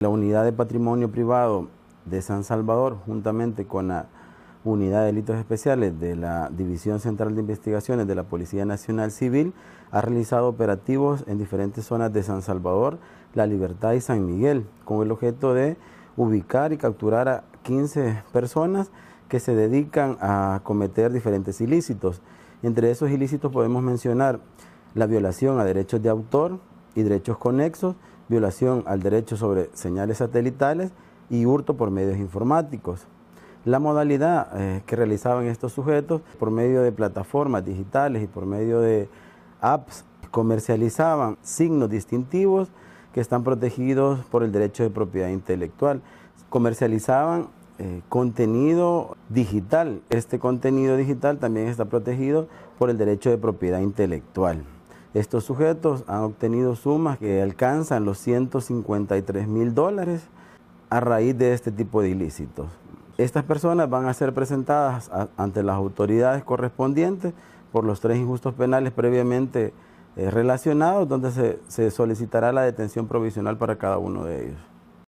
La Unidad de Patrimonio Privado de San Salvador, juntamente con la Unidad de Delitos Especiales de la División Central de Investigaciones de la Policía Nacional Civil, ha realizado operativos en diferentes zonas de San Salvador, La Libertad y San Miguel, con el objeto de ubicar y capturar a 15 personas que se dedican a cometer diferentes ilícitos. Entre esos ilícitos podemos mencionar la violación a derechos de autor, y derechos conexos, violación al derecho sobre señales satelitales y hurto por medios informáticos. La modalidad eh, que realizaban estos sujetos por medio de plataformas digitales y por medio de apps comercializaban signos distintivos que están protegidos por el derecho de propiedad intelectual. Comercializaban eh, contenido digital. Este contenido digital también está protegido por el derecho de propiedad intelectual. Estos sujetos han obtenido sumas que alcanzan los 153 mil dólares a raíz de este tipo de ilícitos. Estas personas van a ser presentadas ante las autoridades correspondientes por los tres injustos penales previamente eh, relacionados, donde se solicitará la detención provisional para cada uno de ellos.